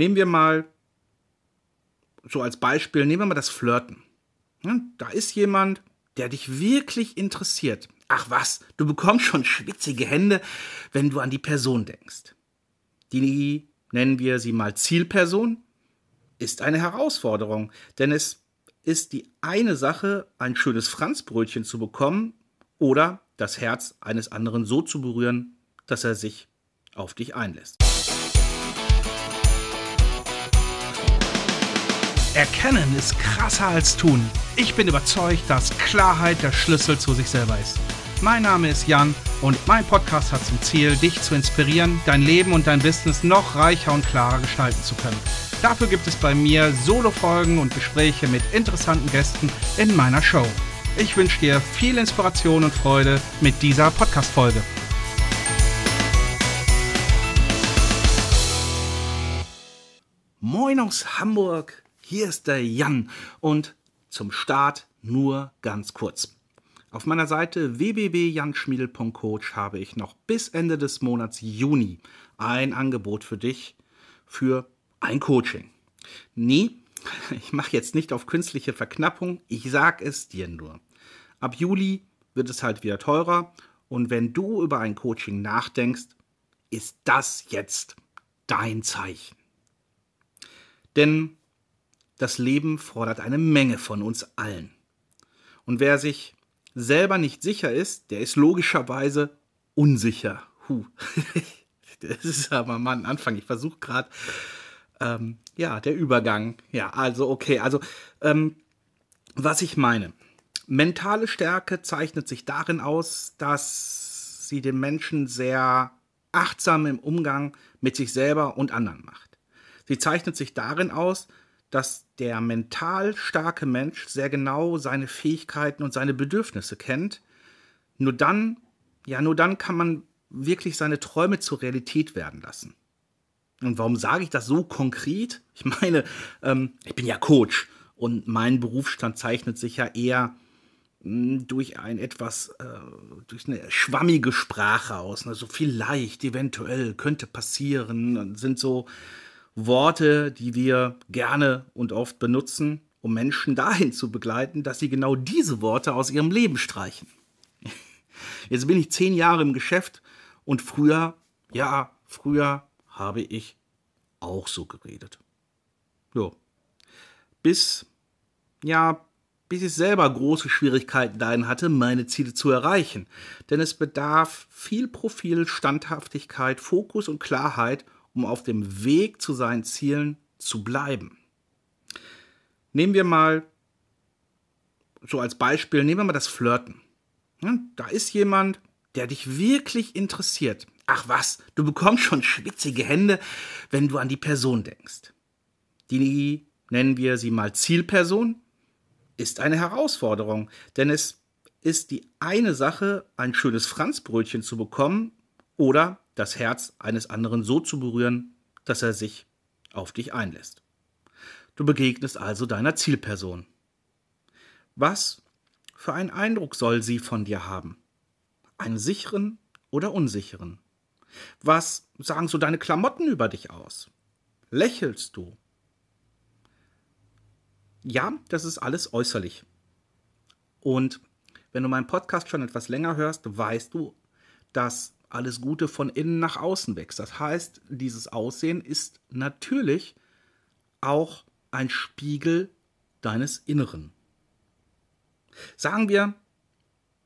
Nehmen wir mal, so als Beispiel, nehmen wir mal das Flirten. Hm, da ist jemand, der dich wirklich interessiert. Ach was, du bekommst schon schwitzige Hände, wenn du an die Person denkst. Die, nennen wir sie mal Zielperson, ist eine Herausforderung, denn es ist die eine Sache, ein schönes Franzbrötchen zu bekommen oder das Herz eines anderen so zu berühren, dass er sich auf dich einlässt. Erkennen ist krasser als tun. Ich bin überzeugt, dass Klarheit der Schlüssel zu sich selber ist. Mein Name ist Jan und mein Podcast hat zum Ziel, dich zu inspirieren, dein Leben und dein Business noch reicher und klarer gestalten zu können. Dafür gibt es bei mir Solo-Folgen und Gespräche mit interessanten Gästen in meiner Show. Ich wünsche dir viel Inspiration und Freude mit dieser Podcast-Folge. Moin aus Hamburg! Hier ist der Jan und zum Start nur ganz kurz. Auf meiner Seite www.janschmiedel.coach habe ich noch bis Ende des Monats Juni ein Angebot für dich für ein Coaching. Nee, ich mache jetzt nicht auf künstliche Verknappung, ich sag es dir nur. Ab Juli wird es halt wieder teurer und wenn du über ein Coaching nachdenkst, ist das jetzt dein Zeichen. Denn das Leben fordert eine Menge von uns allen. Und wer sich selber nicht sicher ist, der ist logischerweise unsicher. Huh. Das ist aber mal ein Anfang. Ich versuche gerade, ähm, ja, der Übergang. Ja, also okay. Also, ähm, was ich meine. Mentale Stärke zeichnet sich darin aus, dass sie den Menschen sehr achtsam im Umgang mit sich selber und anderen macht. Sie zeichnet sich darin aus, dass der mental starke Mensch sehr genau seine Fähigkeiten und seine Bedürfnisse kennt. Nur dann, ja, nur dann kann man wirklich seine Träume zur Realität werden lassen. Und warum sage ich das so konkret? Ich meine, ähm, ich bin ja Coach und mein Berufsstand zeichnet sich ja eher hm, durch ein etwas, äh, durch eine schwammige Sprache aus. Ne? So vielleicht, eventuell, könnte passieren, sind so Worte, die wir gerne und oft benutzen, um Menschen dahin zu begleiten, dass sie genau diese Worte aus ihrem Leben streichen. Jetzt bin ich zehn Jahre im Geschäft und früher, ja, früher habe ich auch so geredet. Jo. Bis, ja, bis ich selber große Schwierigkeiten dahin hatte, meine Ziele zu erreichen. Denn es bedarf viel Profil, Standhaftigkeit, Fokus und Klarheit, um auf dem Weg zu seinen Zielen zu bleiben. Nehmen wir mal, so als Beispiel, nehmen wir mal das Flirten. Da ist jemand, der dich wirklich interessiert. Ach was, du bekommst schon schwitzige Hände, wenn du an die Person denkst. Die, nennen wir sie mal Zielperson, ist eine Herausforderung, denn es ist die eine Sache, ein schönes Franzbrötchen zu bekommen oder das Herz eines anderen so zu berühren, dass er sich auf dich einlässt. Du begegnest also deiner Zielperson. Was für einen Eindruck soll sie von dir haben? Einen sicheren oder unsicheren? Was sagen so deine Klamotten über dich aus? Lächelst du? Ja, das ist alles äußerlich. Und wenn du meinen Podcast schon etwas länger hörst, weißt du, dass alles Gute von innen nach außen wächst. Das heißt, dieses Aussehen ist natürlich auch ein Spiegel deines Inneren. Sagen wir,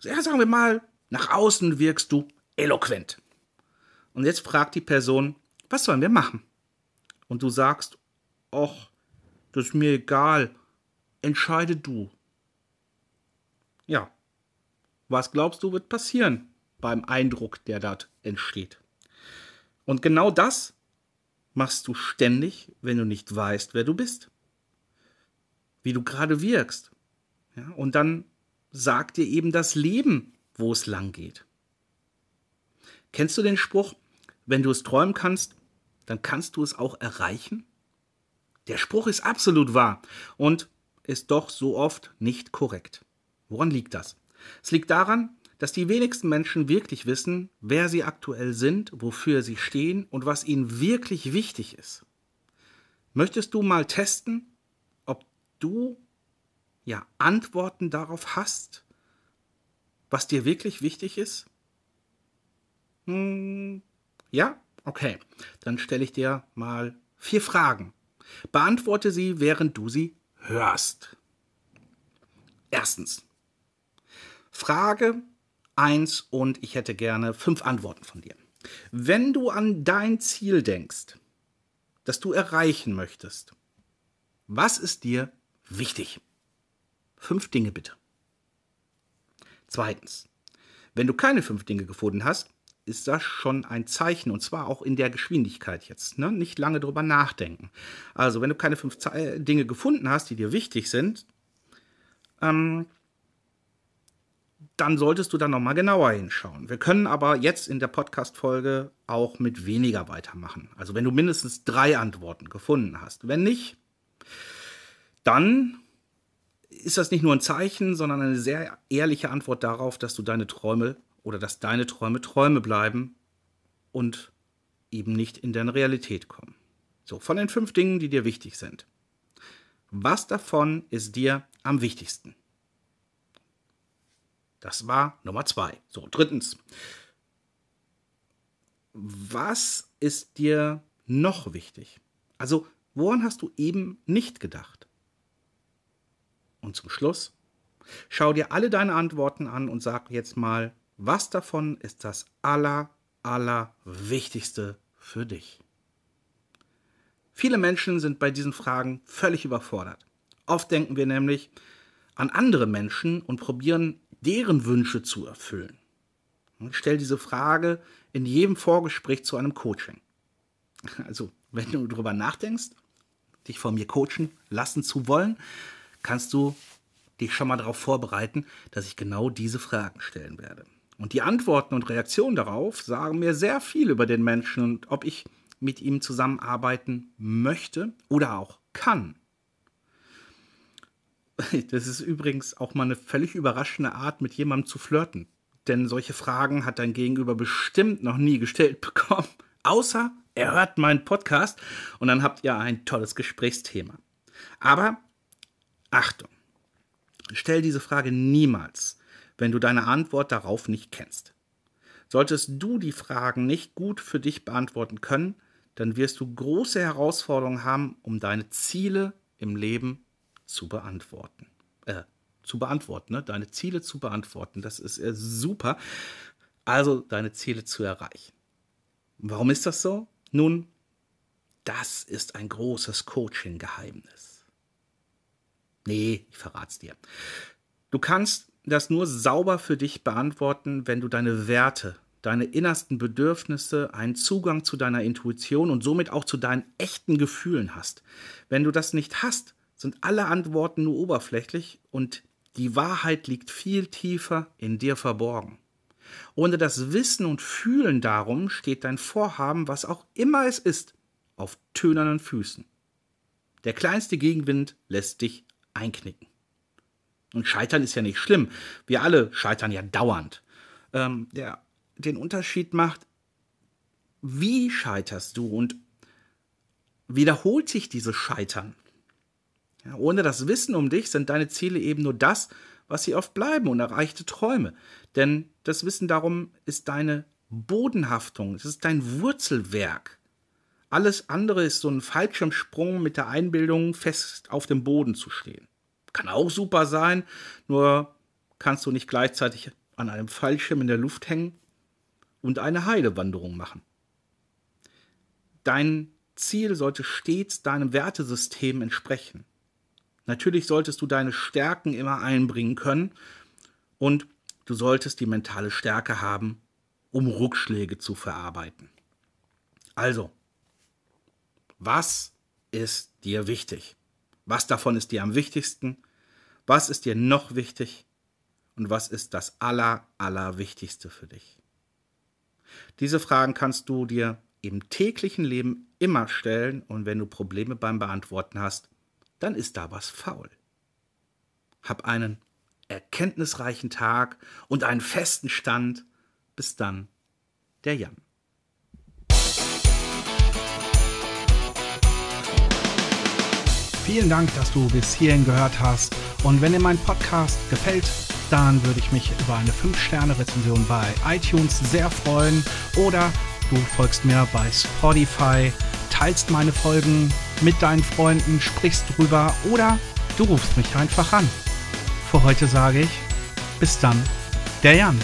ja, sagen wir mal, nach außen wirkst du eloquent. Und jetzt fragt die Person, was sollen wir machen? Und du sagst, ach, das ist mir egal, entscheide du. Ja, was glaubst du wird passieren? beim Eindruck, der dort entsteht. Und genau das machst du ständig, wenn du nicht weißt, wer du bist, wie du gerade wirkst. Ja, und dann sagt dir eben das Leben, wo es lang geht. Kennst du den Spruch, wenn du es träumen kannst, dann kannst du es auch erreichen? Der Spruch ist absolut wahr und ist doch so oft nicht korrekt. Woran liegt das? Es liegt daran, dass die wenigsten Menschen wirklich wissen, wer sie aktuell sind, wofür sie stehen und was ihnen wirklich wichtig ist. Möchtest du mal testen, ob du ja Antworten darauf hast, was dir wirklich wichtig ist? Hm, ja, okay. Dann stelle ich dir mal vier Fragen. Beantworte sie, während du sie hörst. Erstens. Frage eins und ich hätte gerne fünf Antworten von dir. Wenn du an dein Ziel denkst, das du erreichen möchtest, was ist dir wichtig? Fünf Dinge bitte. Zweitens, wenn du keine fünf Dinge gefunden hast, ist das schon ein Zeichen und zwar auch in der Geschwindigkeit jetzt. Ne? Nicht lange drüber nachdenken. Also, wenn du keine fünf Ze Dinge gefunden hast, die dir wichtig sind, ähm, dann solltest du da nochmal genauer hinschauen. Wir können aber jetzt in der Podcast-Folge auch mit weniger weitermachen. Also wenn du mindestens drei Antworten gefunden hast. Wenn nicht, dann ist das nicht nur ein Zeichen, sondern eine sehr ehrliche Antwort darauf, dass du deine Träume oder dass deine Träume Träume bleiben und eben nicht in deine Realität kommen. So, von den fünf Dingen, die dir wichtig sind. Was davon ist dir am wichtigsten? Das war Nummer zwei. So, drittens. Was ist dir noch wichtig? Also, woran hast du eben nicht gedacht? Und zum Schluss, schau dir alle deine Antworten an und sag jetzt mal, was davon ist das aller, aller für dich? Viele Menschen sind bei diesen Fragen völlig überfordert. Oft denken wir nämlich an andere Menschen und probieren deren Wünsche zu erfüllen? Ich stelle diese Frage in jedem Vorgespräch zu einem Coaching. Also, wenn du darüber nachdenkst, dich von mir coachen lassen zu wollen, kannst du dich schon mal darauf vorbereiten, dass ich genau diese Fragen stellen werde. Und die Antworten und Reaktionen darauf sagen mir sehr viel über den Menschen und ob ich mit ihm zusammenarbeiten möchte oder auch kann. Das ist übrigens auch mal eine völlig überraschende Art, mit jemandem zu flirten. Denn solche Fragen hat dein Gegenüber bestimmt noch nie gestellt bekommen. Außer er hört meinen Podcast und dann habt ihr ein tolles Gesprächsthema. Aber Achtung, stell diese Frage niemals, wenn du deine Antwort darauf nicht kennst. Solltest du die Fragen nicht gut für dich beantworten können, dann wirst du große Herausforderungen haben, um deine Ziele im Leben zu beantworten. Äh, zu beantworten, ne? deine Ziele zu beantworten. Das ist äh, super. Also deine Ziele zu erreichen. Warum ist das so? Nun, das ist ein großes Coaching-Geheimnis. Nee, ich verrat's dir. Du kannst das nur sauber für dich beantworten, wenn du deine Werte, deine innersten Bedürfnisse, einen Zugang zu deiner Intuition und somit auch zu deinen echten Gefühlen hast. Wenn du das nicht hast, sind alle Antworten nur oberflächlich und die Wahrheit liegt viel tiefer in dir verborgen. Ohne das Wissen und Fühlen darum steht dein Vorhaben, was auch immer es ist, auf tönernen Füßen. Der kleinste Gegenwind lässt dich einknicken. Und Scheitern ist ja nicht schlimm. Wir alle scheitern ja dauernd. Ähm, der den Unterschied macht, wie scheiterst du und wiederholt sich dieses Scheitern? Ja, ohne das Wissen um dich sind deine Ziele eben nur das, was sie oft bleiben, und erreichte Träume. Denn das Wissen darum ist deine Bodenhaftung, es ist dein Wurzelwerk. Alles andere ist so ein Fallschirmsprung mit der Einbildung, fest auf dem Boden zu stehen. Kann auch super sein, nur kannst du nicht gleichzeitig an einem Fallschirm in der Luft hängen und eine Heidewanderung machen. Dein Ziel sollte stets deinem Wertesystem entsprechen. Natürlich solltest du deine Stärken immer einbringen können und du solltest die mentale Stärke haben, um Rückschläge zu verarbeiten. Also, was ist dir wichtig? Was davon ist dir am wichtigsten? Was ist dir noch wichtig? Und was ist das Aller, Allerwichtigste für dich? Diese Fragen kannst du dir im täglichen Leben immer stellen und wenn du Probleme beim Beantworten hast, dann ist da was faul. Hab einen erkenntnisreichen Tag und einen festen Stand. Bis dann, der Jan. Vielen Dank, dass du bis hierhin gehört hast. Und wenn dir mein Podcast gefällt, dann würde ich mich über eine 5-Sterne-Rezension bei iTunes sehr freuen. Oder du folgst mir bei Spotify, teilst meine Folgen mit deinen Freunden, sprichst drüber oder du rufst mich einfach an. Für heute sage ich, bis dann, der Jan.